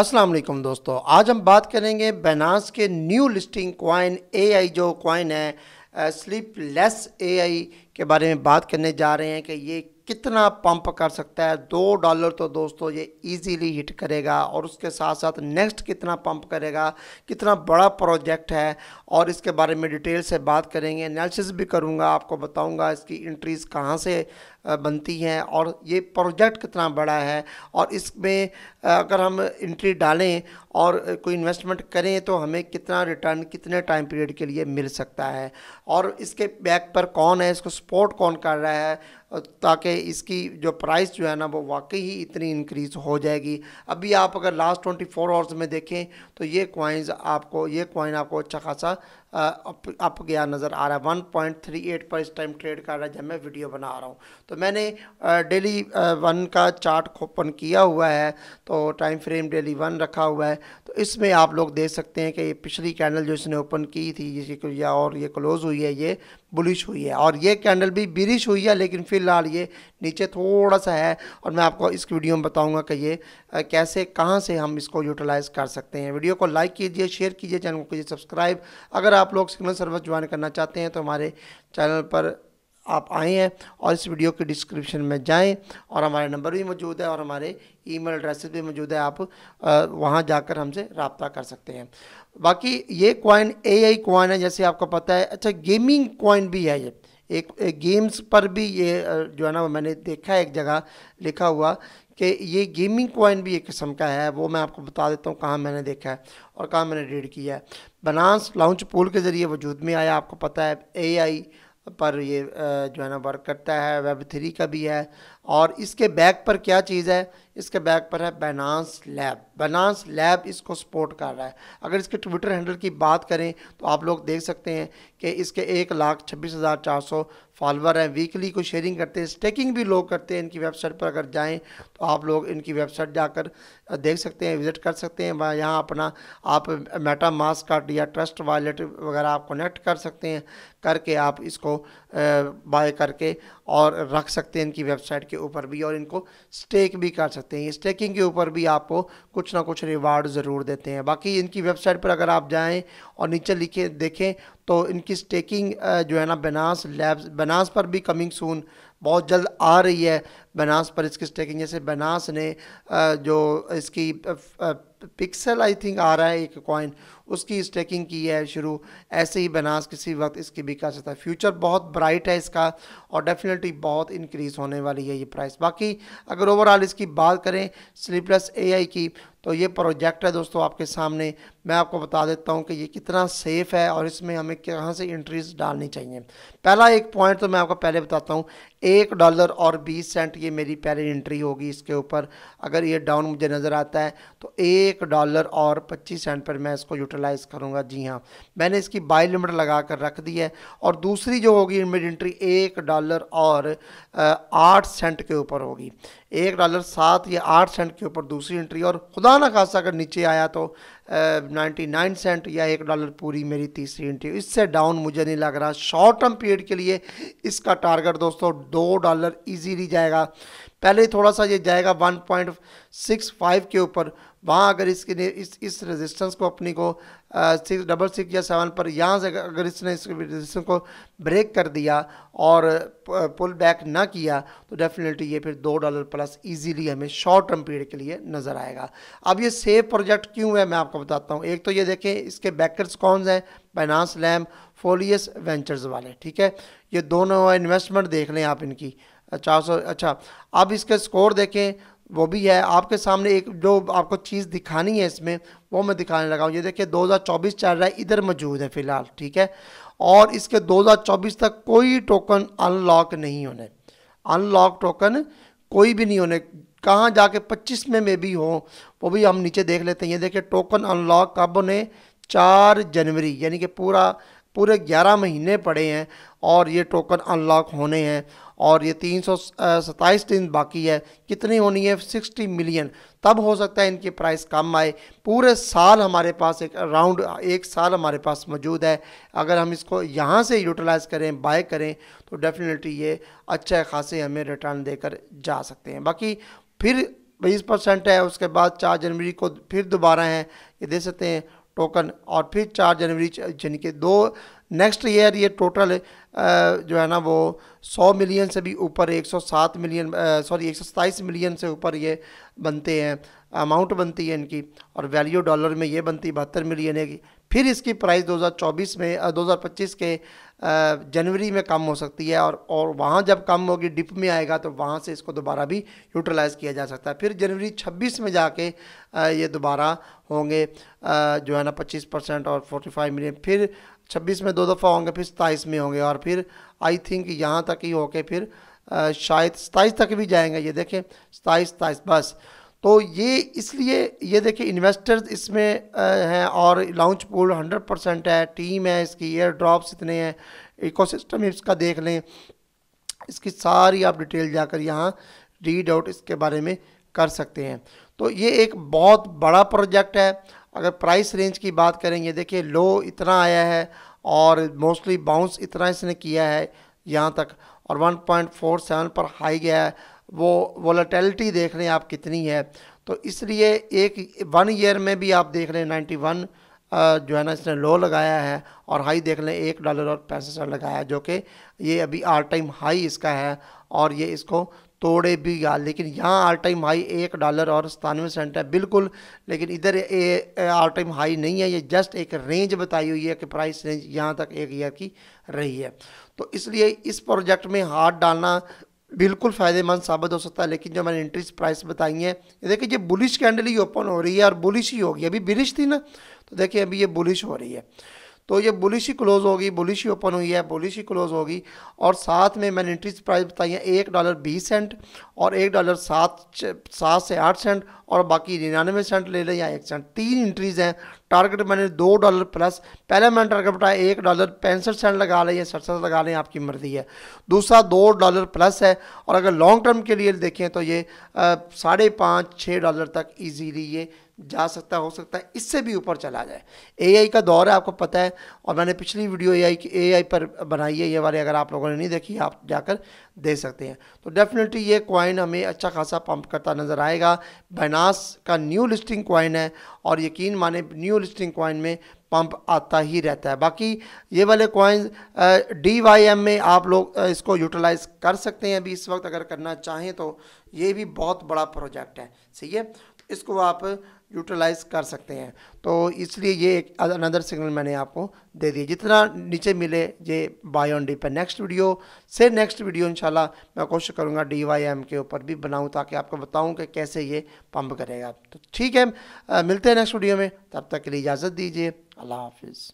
अस्सलाम वालेकुम दोस्तों आज हम बात करेंगे बैनास के न्यू लिस्टिंग ए एआई जो क्वाइन है स्लीपलेस एआई के बारे में बात करने जा रहे हैं कि ये कितना पंप कर सकता है दो डॉलर तो दोस्तों ये इजीली हिट करेगा और उसके साथ साथ नेक्स्ट कितना पंप करेगा कितना बड़ा प्रोजेक्ट है और इसके बारे में डिटेल से बात करेंगे एनालिसिस भी करूँगा आपको बताऊँगा इसकी इंट्रीज़ कहाँ से बनती हैं और ये प्रोजेक्ट कितना बड़ा है और इसमें अगर हम इंट्री डालें और कोई इन्वेस्टमेंट करें तो हमें कितना रिटर्न कितने टाइम पीरियड के लिए मिल सकता है और इसके बैक पर कौन है इसको सपोर्ट कौन कर रहा है ताकि इसकी जो प्राइस जो है ना वो वाकई ही इतनी इंक्रीज़ हो जाएगी अभी आप अगर लास्ट ट्वेंटी फोर आवर्स में देखें तो ये क्वाइंस आपको ये क्वाइन आपको अच्छा खासा अप, अप गया नज़र आ रहा है वन पॉइंट थ्री एट पर इस टाइम ट्रेड कर रहा है जब मैं वीडियो बना रहा हूँ तो तो मैंने डेली वन का चार्ट ओपन किया हुआ है तो टाइम फ्रेम डेली वन रखा हुआ है तो इसमें आप लोग देख सकते हैं कि ये पिछली कैंडल जो इसने ओपन की थी ये या और ये क्लोज़ हुई है ये बुलिश हुई है और ये कैंडल भी बिरिश हुई है लेकिन फ़िलहाल ये नीचे थोड़ा सा है और मैं आपको इस वीडियो में बताऊँगा कि ये कैसे कहाँ से हम इसको यूटिलाइज़ कर सकते हैं वीडियो को लाइक कीजिए शेयर कीजिए चैनल को कीजिए सब्सक्राइब अगर आप लोग सिग्नल सर्विस ज्वाइन करना चाहते हैं तो हमारे चैनल पर आप आए हैं और इस वीडियो के डिस्क्रिप्शन में जाएं और हमारे नंबर भी मौजूद है और हमारे ईमेल एड्रेसेस भी मौजूद है आप वहाँ जाकर हमसे रबता कर सकते हैं बाकी ये कॉइन ए आई है जैसे आपको पता है अच्छा गेमिंग कॉइन भी है ये एक, एक गेम्स पर भी ये जो है ना मैंने देखा है एक जगह लिखा हुआ कि ये गेमिंग कॉइन भी एक किस्म का है वो मैं आपको बता देता हूँ कहाँ मैंने देखा है और कहाँ मैंने रीड किया है बनास लॉन्च पोल के ज़रिए वजूद में आया आपको पता है ए आई पर ये जो है ना वर्क करता है वेब थ्री का भी है और इसके बैक पर क्या चीज़ है इसके बैक पर है बैनानस लैब बैनानस लैब इसको सपोर्ट कर रहा है अगर इसके ट्विटर हैंडल की बात करें तो आप लोग देख सकते हैं कि इसके एक लाख छब्बीस हज़ार चार सौ फॉलोअर हैं वीकली को शेयरिंग करते हैं स्टेकिंग भी लोग करते हैं इनकी वेबसाइट पर अगर जाएं तो आप लोग इनकी वेबसाइट जाकर देख सकते हैं विज़िट कर सकते हैं यहाँ अपना आप मेटा मास कार्ड या ट्रस्ट वॉलेट वगैरह आप कनेक्ट कर सकते हैं करके आप इसको बाय करके और रख सकते हैं इनकी वेबसाइट के के ऊपर भी और इनको स्टेक भी कर सकते हैं स्टेकिंग के ऊपर भी आपको कुछ ना कुछ रिवार्ड ज़रूर देते हैं बाकी इनकी वेबसाइट पर अगर आप जाएँ और नीचे लिखे देखें तो इनकी स्टेकिंग जो है ना बनास लैब्स बनास पर भी कमिंग सून बहुत जल्द आ रही है बनास पर इसकी स्टेकिंग जैसे बनास ने जो इसकी पिक्सल आई थिंक आ रहा है एक कॉइन उसकी स्टेकिंग की है शुरू ऐसे ही बनास किसी वक्त इसकी भी कर सकता है फ्यूचर बहुत ब्राइट है इसका और डेफिनेटली बहुत इंक्रीज़ होने वाली है ये प्राइस बाकी अगर ओवरऑल इसकी बात करें स्लीपलेस ए की तो ये प्रोजेक्ट है दोस्तों आपके सामने मैं आपको बता देता हूँ कि ये कितना सेफ़ है और इसमें हमें कहाँ से इंट्रीज डालनी चाहिए पहला एक पॉइंट तो मैं आपको पहले बताता हूँ एक डॉलर और बीस सेंट ये मेरी पहले इंट्री होगी इसके ऊपर अगर ये डाउन मुझे नज़र आता है तो एक डॉलर और पच्चीस सेंट पर मैं इसको यूटिल न्यूट्रलाइज करूँगा जी हाँ मैंने इसकी बाई लिमिट लगा कर रख दी है और दूसरी जो होगी मिड एंट्री एक डॉलर और आठ सेंट के ऊपर होगी एक डॉलर सात या आठ सेंट के ऊपर दूसरी एंट्री और खुदा ना खासा अगर नीचे आया तो नाइन्टी नाइन सेंट या एक डॉलर पूरी मेरी तीसरी एंट्री इससे डाउन मुझे नहीं लग रहा शॉर्ट टर्म पीरियड के लिए इसका टारगेट दोस्तों दो डॉलर ईजीली जाएगा पहले ही थोड़ा सा ये जाएगा 1.65 के ऊपर वहाँ अगर इसके इस इस रेजिस्टेंस को अपनी को सिक्स डबल सिक्स या सेवन पर यहाँ से अगर इसने इस रेजिस्टेंस को ब्रेक कर दिया और पुल बैक ना किया तो डेफिनेटली ये फिर दो डॉलर प्लस इजीली हमें शॉर्ट टर्म पीरियड के लिए नज़र आएगा अब ये सेव प्रोजेक्ट क्यों है मैं आपको बताता हूँ एक तो ये देखें इसके बैकर्स कौन हैं बाइनास लैम फोलियस वेंचर्स वाले ठीक है ये दोनों इन्वेस्टमेंट देख लें आप इनकी चार अच्छा अब इसके स्कोर देखें वो भी है आपके सामने एक जो आपको चीज़ दिखानी है इसमें वो मैं दिखाने लगा हूँ ये देखिए 2024 चल रहा है इधर मौजूद है फ़िलहाल ठीक है और इसके 2024 तक कोई टोकन अनलॉक नहीं होने अनलॉक टोकन कोई भी नहीं होने कहाँ जाके 25 में में भी हो वो भी हम नीचे देख लेते हैं ये देखिए टोकन अनलॉक कब उन्हें चार जनवरी यानी कि पूरा पूरे ग्यारह महीने पड़े हैं और ये टोकन अनलॉक होने हैं और ये तीन सौ सत्ताईस दिन बाकी है कितनी होनी है सिक्सटी मिलियन तब हो सकता है इनकी प्राइस कम आए पूरे साल हमारे पास एक अराउंड एक साल हमारे पास मौजूद है अगर हम इसको यहाँ से यूटिलाइज़ करें बाय करें तो डेफिनेटली ये अच्छा खासे हमें रिटर्न देकर जा सकते हैं बाकी फिर बीस परसेंट है उसके बाद चार जनवरी को फिर दोबारा हैं ये दे सकते हैं टोकन और फिर चार जनवरी यानी कि दो नेक्स्ट ईयर ये टोटल जो है ना वो 100 मिलियन से भी ऊपर 107 मिलियन सॉरी 127 मिलियन से ऊपर ये बनते हैं अमाउंट बनती है इनकी और वैल्यू डॉलर में ये बनती है बहत्तर मिलियन है फिर इसकी प्राइस 2024 में 2025 के जनवरी में कम हो सकती है और और वहाँ जब कम होगी डिप में आएगा तो वहाँ से इसको दोबारा भी यूटिलाइज़ किया जा सकता है फिर जनवरी 26 में जाके ये दोबारा होंगे जो है ना 25 परसेंट और 45 मिलियन फिर 26 में दो दफ़ा होंगे फिर सताईस में होंगे और फिर आई थिंक यहाँ तक ही होके फिर शायद सताईस तक भी जाएंगे ये देखें सताईस सताईस बस तो ये इसलिए ये देखिए इन्वेस्टर्स इसमें हैं और लॉन्च पूल हंड्रेड परसेंट है टीम है इसकी एयर ड्रॉप्स इतने हैं इकोसिस्टम इसका देख लें इसकी सारी आप डिटेल जाकर यहाँ रीड आउट इसके बारे में कर सकते हैं तो ये एक बहुत बड़ा प्रोजेक्ट है अगर प्राइस रेंज की बात करेंगे देखिए लो इतना आया है और मोस्टली बाउंस इतना इसने किया है यहाँ तक और 1.47 पर हाई गया है वो वोलाटिलिटी देख रहे हैं आप कितनी है तो इसलिए एक वन ईयर में भी आप देख रहे हैं नाइन्टी वन जो है ना इसने लो लगाया है और हाई देख लें एक डॉलर और पैंसठ लगाया है जो कि ये अभी आल टाइम हाई इसका है और ये इसको तोड़े भी गया लेकिन यहाँ आल टाइम हाई एक डॉलर और सतानवे सेंट है बिल्कुल लेकिन इधर आल टाइम हाई नहीं है ये जस्ट एक रेंज बताई हुई है कि प्राइस रेंज यहाँ तक एक ईयर की रही है तो इसलिए इस प्रोजेक्ट में हाथ डालना बिल्कुल फ़ायदेमंद साबित हो सकता है लेकिन जो मैंने इंट्रीज प्राइस बताई है ये देखिए ये बुलिश कैंडल ही ओपन हो रही है और बुलिश ही होगी अभी बिलिश थी ना तो देखिए अभी ये बुलिश हो रही है तो ये बुलिश ही क्लोज़ होगी बुलिश ही ओपन हुई है बुलिश ही क्लोज़ होगी और साथ में मैंने इंट्रीज प्राइस बताई है एक डॉलर बीस सेंट और एक डॉलर सात सात से आठ सेंट और बाकी निन्यानवे सेंट ले लें या एक सेंट तीन इंट्रीज़ हैं टारगेट मैंने दो डॉलर प्लस पहले मैंने टारगेट बताया एक डॉलर पैंसठ सेंट लगा लें या सड़सठ लगा लें आपकी मर्जी है दूसरा दो डॉलर प्लस है और अगर लॉन्ग टर्म के लिए देखें तो ये साढ़े पाँच छः डॉलर तक ईजीली ये जा सकता हो सकता है इससे भी ऊपर चला जाए एआई का दौर है आपको पता है और मैंने पिछली वीडियो एआई की एआई पर बनाई है ये वाले अगर आप लोगों ने नहीं देखी आप जाकर दे सकते हैं तो डेफिनेटली ये कॉइन हमें अच्छा खासा पंप करता नज़र आएगा बैनास का न्यू लिस्टिंग कॉइन है और यकीन माने न्यू न्यू लिस्टिंग कॉइन में पंप आता ही रहता है बाकी ये वाले कॉइन डी वाई एम में आप लोग इसको यूटिलाइज कर सकते हैं अभी इस वक्त अगर करना चाहें तो ये भी बहुत बड़ा प्रोजेक्ट है सही है इसको आप यूटिलाइज कर सकते हैं तो इसलिए ये एक अनदर सिग्नल मैंने आपको दे दिया जितना नीचे मिले ये बाय ऑन डी पर नेक्स्ट वीडियो से नेक्स्ट वीडियो इंशाल्लाह मैं कोशिश करूँगा डी वाई एम के ऊपर भी बनाऊँ ताकि आपको बताऊँ कि कैसे ये पंप करेगा तो ठीक है मिलते हैं नेक्स्ट वीडियो में तब तक के लिए इजाज़त दीजिए अल्लाह हाफिज़